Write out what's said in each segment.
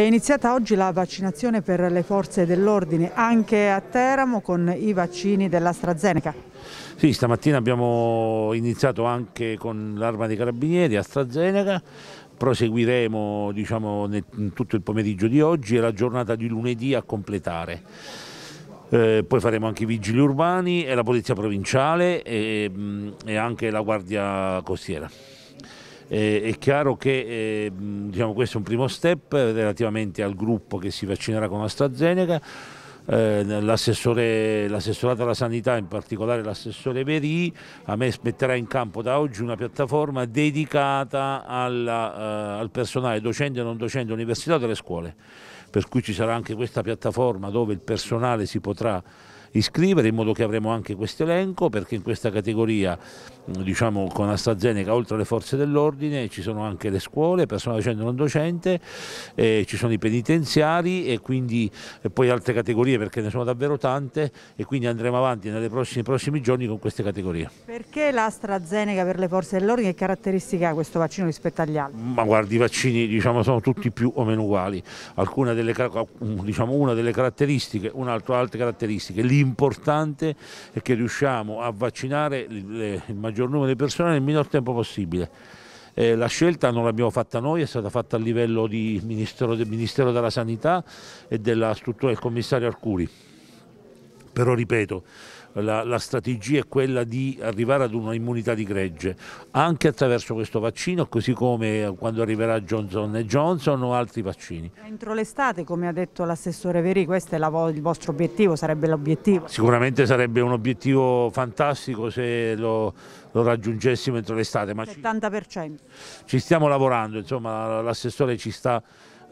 È iniziata oggi la vaccinazione per le forze dell'ordine anche a Teramo con i vaccini dell'AstraZeneca. Sì, stamattina abbiamo iniziato anche con l'arma dei carabinieri AstraZeneca, proseguiremo diciamo, nel, tutto il pomeriggio di oggi e la giornata di lunedì a completare. Eh, poi faremo anche i vigili urbani e la polizia provinciale e, mm, e anche la guardia costiera. Eh, è chiaro che eh, diciamo, questo è un primo step relativamente al gruppo che si vaccinerà con AstraZeneca. Eh, l'assessorato alla sanità, in particolare l'assessore Verì, a me metterà in campo da oggi una piattaforma dedicata alla, eh, al personale docente e non docente università delle scuole, per cui ci sarà anche questa piattaforma dove il personale si potrà iscrivere in modo che avremo anche questo elenco perché in questa categoria diciamo con AstraZeneca oltre alle forze dell'ordine ci sono anche le scuole, persone docente e non docente, eh, ci sono i penitenziari e quindi e poi altre categorie perché ne sono davvero tante e quindi andremo avanti nei prossimi, prossimi giorni con queste categorie. Perché l'AstraZeneca per le forze dell'ordine che caratteristica ha questo vaccino rispetto agli altri? Ma guardi i vaccini diciamo sono tutti più o meno uguali, delle, diciamo, una delle caratteristiche, un'altra altre caratteristiche, importante è che riusciamo a vaccinare il, il maggior numero di persone nel minor tempo possibile. Eh, la scelta non l'abbiamo fatta noi, è stata fatta a livello di Ministero, del Ministero della Sanità e della struttura del commissario Arcuri. Però ripeto, la, la, strategia è quella di arrivare ad una immunità di gregge anche attraverso questo vaccino così come quando arriverà Johnson Johnson o altri vaccini. Entro l'estate come ha detto l'assessore Veri questo è la, il vostro obiettivo, sarebbe l'obiettivo? Sicuramente sarebbe un obiettivo fantastico se lo, lo raggiungessimo entro l'estate. 70%? Ci, ci stiamo lavorando, insomma l'assessore ci sta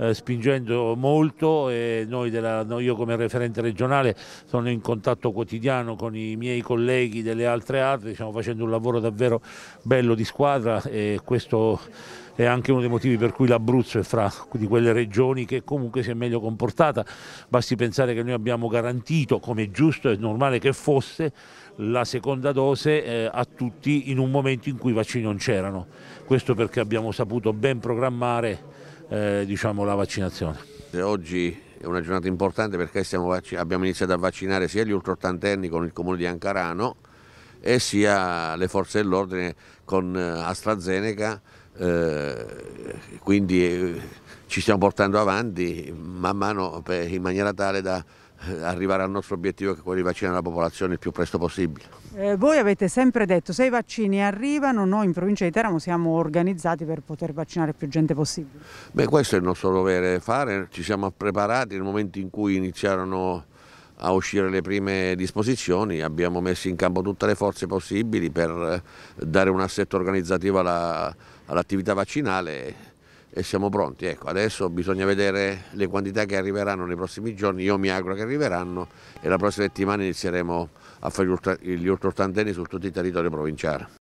eh, spingendo molto e della, io come referente regionale sono in contatto quotidiano con i miei colleghi delle altre altre, stiamo facendo un lavoro davvero bello di squadra e questo è anche uno dei motivi per cui l'Abruzzo è fra di quelle regioni che comunque si è meglio comportata. Basti pensare che noi abbiamo garantito, come è giusto e normale che fosse, la seconda dose eh, a tutti in un momento in cui i vaccini non c'erano. Questo perché abbiamo saputo ben programmare eh, diciamo, la vaccinazione. Oggi è una giornata importante perché stiamo, abbiamo iniziato a vaccinare sia gli ultraottantenni con il comune di Ancarano e sia le forze dell'ordine con eh, AstraZeneca, eh, quindi eh, ci stiamo portando avanti man mano per, in maniera tale da arrivare al nostro obiettivo che è quello di vaccinare la popolazione il più presto possibile. Eh, voi avete sempre detto se i vaccini arrivano noi in provincia di Teramo siamo organizzati per poter vaccinare più gente possibile. Beh questo è il nostro dovere fare, ci siamo preparati nel momento in cui iniziarono a uscire le prime disposizioni, abbiamo messo in campo tutte le forze possibili per eh, dare un assetto organizzativo all'attività all vaccinale e siamo pronti. Ecco, adesso bisogna vedere le quantità che arriveranno nei prossimi giorni, io mi auguro che arriveranno e la prossima settimana inizieremo a fare gli ultraottantenni su tutto il territorio provinciale.